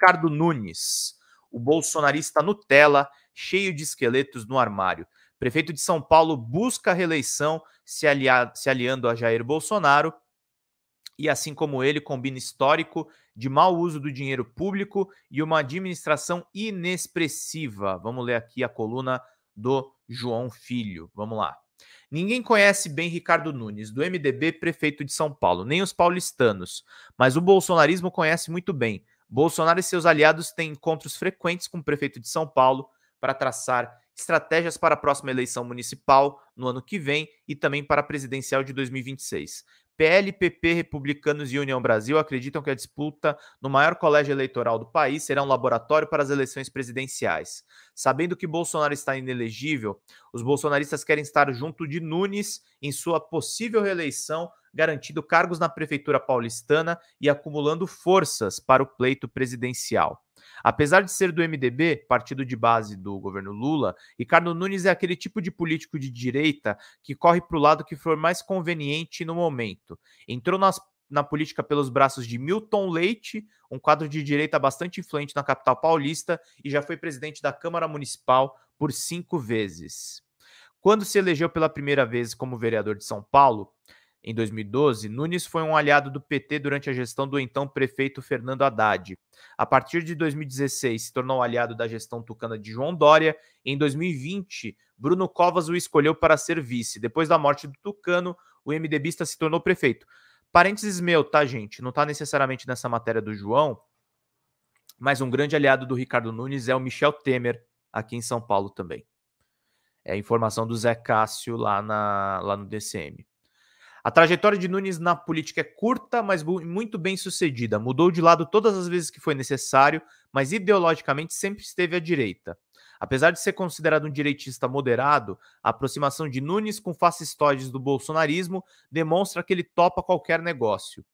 Ricardo Nunes, o bolsonarista Nutella, cheio de esqueletos no armário. Prefeito de São Paulo busca reeleição se, se aliando a Jair Bolsonaro e, assim como ele, combina histórico de mau uso do dinheiro público e uma administração inexpressiva. Vamos ler aqui a coluna do João Filho. Vamos lá. Ninguém conhece bem Ricardo Nunes, do MDB prefeito de São Paulo, nem os paulistanos, mas o bolsonarismo conhece muito bem. Bolsonaro e seus aliados têm encontros frequentes com o prefeito de São Paulo para traçar estratégias para a próxima eleição municipal no ano que vem e também para a presidencial de 2026. PLPP, Republicanos e União Brasil acreditam que a disputa no maior colégio eleitoral do país será um laboratório para as eleições presidenciais. Sabendo que Bolsonaro está inelegível, os bolsonaristas querem estar junto de Nunes em sua possível reeleição, garantindo cargos na prefeitura paulistana e acumulando forças para o pleito presidencial. Apesar de ser do MDB, partido de base do governo Lula, Ricardo Nunes é aquele tipo de político de direita que corre para o lado que for mais conveniente no momento. Entrou nas na política pelos braços de Milton Leite, um quadro de direita bastante influente na capital paulista, e já foi presidente da Câmara Municipal por cinco vezes. Quando se elegeu pela primeira vez como vereador de São Paulo, em 2012, Nunes foi um aliado do PT durante a gestão do então prefeito Fernando Haddad. A partir de 2016, se tornou aliado da gestão tucana de João Dória. Em 2020, Bruno Covas o escolheu para ser vice. Depois da morte do tucano, o MDBista se tornou prefeito. Parênteses meu, tá, gente? Não tá necessariamente nessa matéria do João, mas um grande aliado do Ricardo Nunes é o Michel Temer, aqui em São Paulo também. É a informação do Zé Cássio lá, na, lá no DCM. A trajetória de Nunes na política é curta, mas muito bem sucedida. Mudou de lado todas as vezes que foi necessário, mas ideologicamente sempre esteve à direita. Apesar de ser considerado um direitista moderado, a aproximação de Nunes com fascistoides do bolsonarismo demonstra que ele topa qualquer negócio.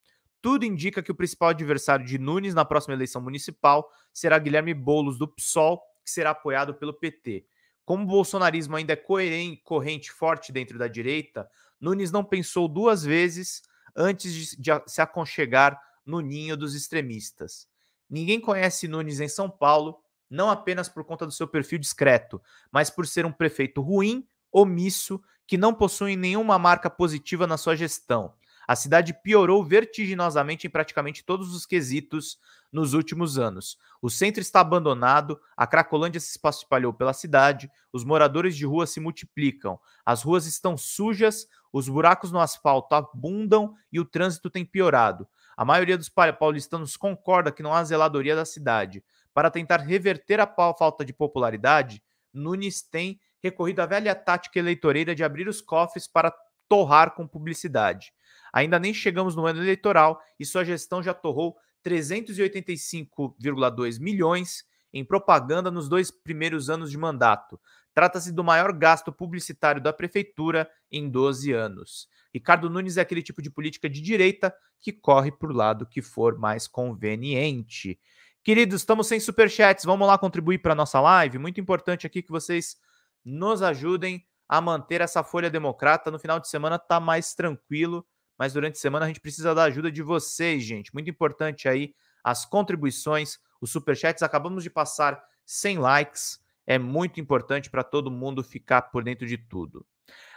Tudo indica que o principal adversário de Nunes na próxima eleição municipal será Guilherme Bolos do PSOL, que será apoiado pelo PT. Como o bolsonarismo ainda é coerente, corrente forte dentro da direita, Nunes não pensou duas vezes antes de, se aconchegar no ninho dos extremistas. Ninguém conhece Nunes em São Paulo, não apenas por conta do seu perfil discreto, mas por ser um prefeito ruim, omisso, que não possui nenhuma marca positiva na sua gestão. A cidade piorou vertiginosamente em praticamente todos os quesitos nos últimos anos. O centro está abandonado, a Cracolândia se espalhou pela cidade, os moradores de rua se multiplicam, as ruas estão sujas, os buracos no asfalto abundam e o trânsito tem piorado. A maioria dos paulistanos concorda que não há zeladoria da cidade. Para tentar reverter a falta de popularidade, Nunes tem recorrido à velha tática eleitoreira de abrir os cofres para torrar com publicidade. Ainda nem chegamos no ano eleitoral e sua gestão já torrou 385,2 milhões em propaganda nos dois primeiros anos de mandato. Trata-se do maior gasto publicitário da prefeitura em 12 anos. Ricardo Nunes é aquele tipo de política de direita que corre por lado que for mais conveniente. Queridos, estamos sem superchats. Vamos lá contribuir para a nossa live. Muito importante aqui que vocês nos ajudem a manter essa folha democrata. No final de semana está mais tranquilo mas durante a semana a gente precisa da ajuda de vocês, gente. Muito importante aí as contribuições, os superchats. Acabamos de passar 100 likes, é muito importante para todo mundo ficar por dentro de tudo.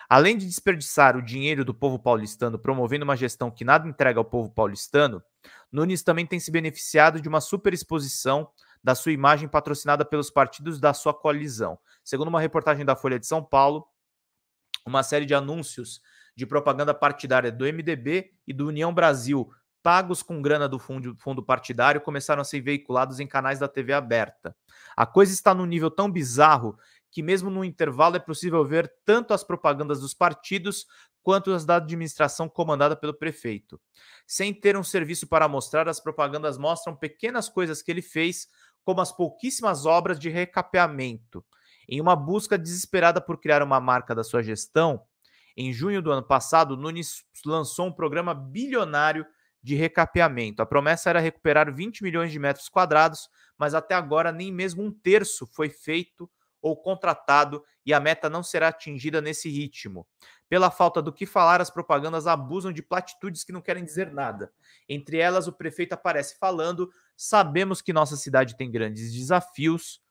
Além de desperdiçar o dinheiro do povo paulistano promovendo uma gestão que nada entrega ao povo paulistano, Nunes também tem se beneficiado de uma superexposição da sua imagem patrocinada pelos partidos da sua coalizão. Segundo uma reportagem da Folha de São Paulo, uma série de anúncios de propaganda partidária do MDB e do União Brasil, pagos com grana do fundo, fundo partidário, começaram a ser veiculados em canais da TV aberta. A coisa está num nível tão bizarro que, mesmo no intervalo, é possível ver tanto as propagandas dos partidos quanto as da administração comandada pelo prefeito. Sem ter um serviço para mostrar, as propagandas mostram pequenas coisas que ele fez, como as pouquíssimas obras de recapeamento. Em uma busca desesperada por criar uma marca da sua gestão, em junho do ano passado, Nunes lançou um programa bilionário de recapeamento. A promessa era recuperar 20 milhões de metros quadrados, mas até agora nem mesmo um terço foi feito ou contratado e a meta não será atingida nesse ritmo. Pela falta do que falar, as propagandas abusam de platitudes que não querem dizer nada. Entre elas, o prefeito aparece falando: "Sabemos que nossa cidade tem grandes desafios,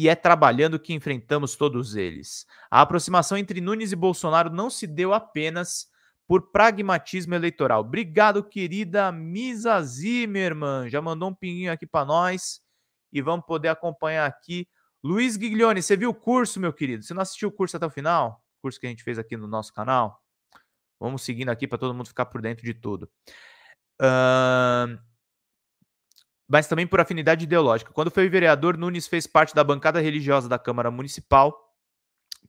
e é trabalhando que enfrentamos todos eles. A aproximação entre Nunes e Bolsonaro não se deu apenas por pragmatismo eleitoral. Obrigado, querida Misa Zimmermann. Já mandou um pinguinho aqui para nós e vamos poder acompanhar aqui. Luiz Guiglione, você viu o curso, meu querido? Você não assistiu o curso até o final? O curso que a gente fez aqui no nosso canal? Vamos seguindo aqui para todo mundo ficar por dentro de tudo. Uh, mas também por afinidade ideológica. Quando foi vereador, Nunes fez parte da bancada religiosa da Câmara Municipal,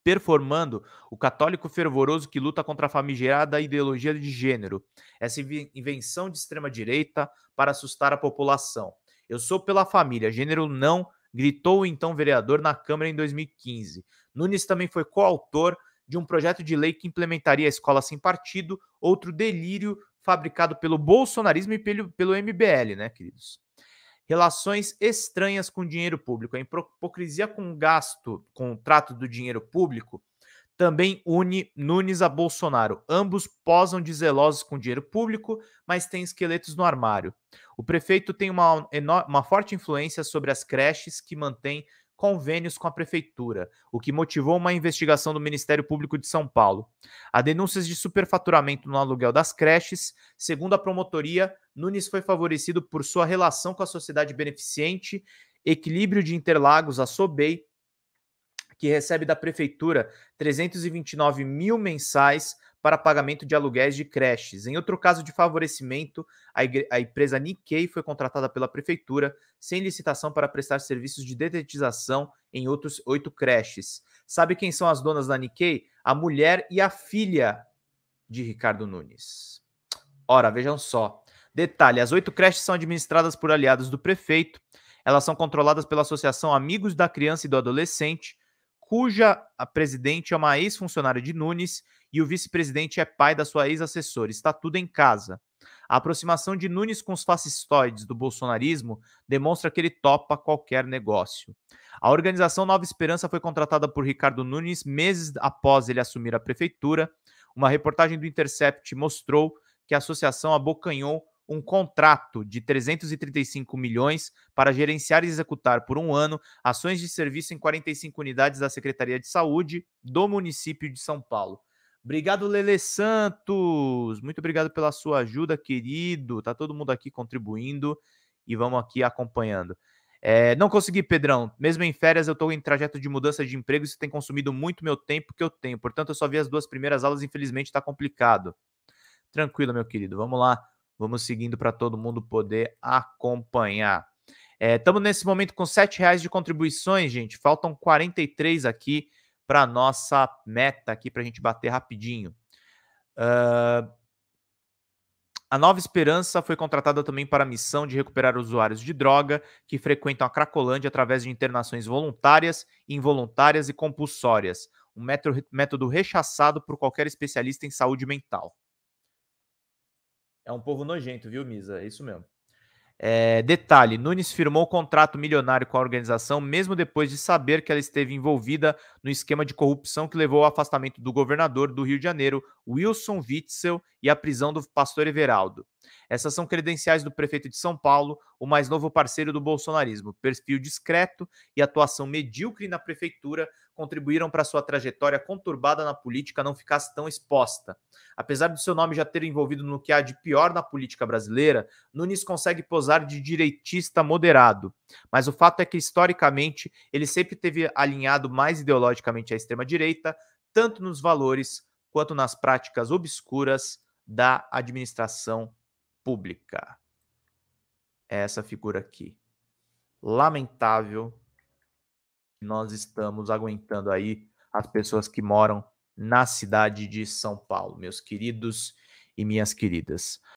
performando o católico fervoroso que luta contra a famigerada ideologia de gênero, essa invenção de extrema-direita para assustar a população. Eu sou pela família, gênero não, gritou o então vereador na Câmara em 2015. Nunes também foi coautor de um projeto de lei que implementaria a escola sem partido, outro delírio fabricado pelo bolsonarismo e pelo, pelo MBL, né, queridos? relações estranhas com dinheiro público. A hipocrisia com gasto, com o trato do dinheiro público, também une Nunes a Bolsonaro. Ambos posam de zelosos com dinheiro público, mas têm esqueletos no armário. O prefeito tem uma, uma forte influência sobre as creches que mantém convênios com a prefeitura, o que motivou uma investigação do Ministério Público de São Paulo. Há denúncias de superfaturamento no aluguel das creches. Segundo a promotoria, Nunes foi favorecido por sua relação com a sociedade beneficente Equilíbrio de Interlagos, a SOBEI, que recebe da prefeitura 329 mil mensais para pagamento de aluguéis de creches. Em outro caso de favorecimento, a, a empresa Nikkei foi contratada pela prefeitura sem licitação para prestar serviços de detetização em outros oito creches. Sabe quem são as donas da Nikkei? A mulher e a filha de Ricardo Nunes. Ora, vejam só. Detalhe: as oito creches são administradas por aliados do prefeito. Elas são controladas pela Associação Amigos da Criança e do Adolescente, cuja a presidente é uma ex-funcionária de Nunes e o vice-presidente é pai da sua ex-assessora. Está tudo em casa. A aproximação de Nunes com os fascistoides do bolsonarismo demonstra que ele topa qualquer negócio. A organização Nova Esperança foi contratada por Ricardo Nunes meses após ele assumir a prefeitura. Uma reportagem do Intercept mostrou que a associação abocanhou um contrato de 335 milhões para gerenciar e executar por um ano ações de serviço em 45 unidades da Secretaria de Saúde do município de São Paulo. Obrigado, Lele Santos. Muito obrigado pela sua ajuda, querido. Tá todo mundo aqui contribuindo e vamos aqui acompanhando. É, não consegui, Pedrão. Mesmo em férias, eu estou em trajeto de mudança de emprego e isso tem consumido muito meu tempo que eu tenho. Portanto, eu só vi as duas primeiras aulas. Infelizmente, está complicado. Tranquilo, meu querido. Vamos lá. Vamos seguindo para todo mundo poder acompanhar. Estamos é, nesse momento com R$ reais de contribuições, gente. Faltam 43 aqui para nossa meta aqui para a gente bater rapidinho. Uh, a Nova Esperança foi contratada também para a missão de recuperar usuários de droga que frequentam a Cracolândia através de internações voluntárias, involuntárias e compulsórias, um método rechaçado por qualquer especialista em saúde mental. É um povo nojento, viu, Misa? É isso mesmo. É, detalhe: Nunes firmou um contrato milionário com a organização, mesmo depois de saber que ela esteve envolvida no esquema de corrupção que levou ao afastamento do governador do Rio de Janeiro, Wilson Witzel, e à prisão do pastor Everaldo. Essas são credenciais do prefeito de São Paulo, o mais novo parceiro do bolsonarismo. Perfil discreto e atuação medíocre na prefeitura contribuíram para sua trajetória conturbada na política não ficasse tão exposta. Apesar do seu nome já ter envolvido no que há de pior na política brasileira, Nunes consegue posar de direitista moderado. Mas o fato é que, historicamente, ele sempre teve alinhado mais ideologicamente à extrema-direita, tanto nos valores quanto nas práticas obscuras da administração pública. É essa figura aqui. Lamentável nós estamos aguentando aí as pessoas que moram na cidade de São Paulo, meus queridos e minhas queridas.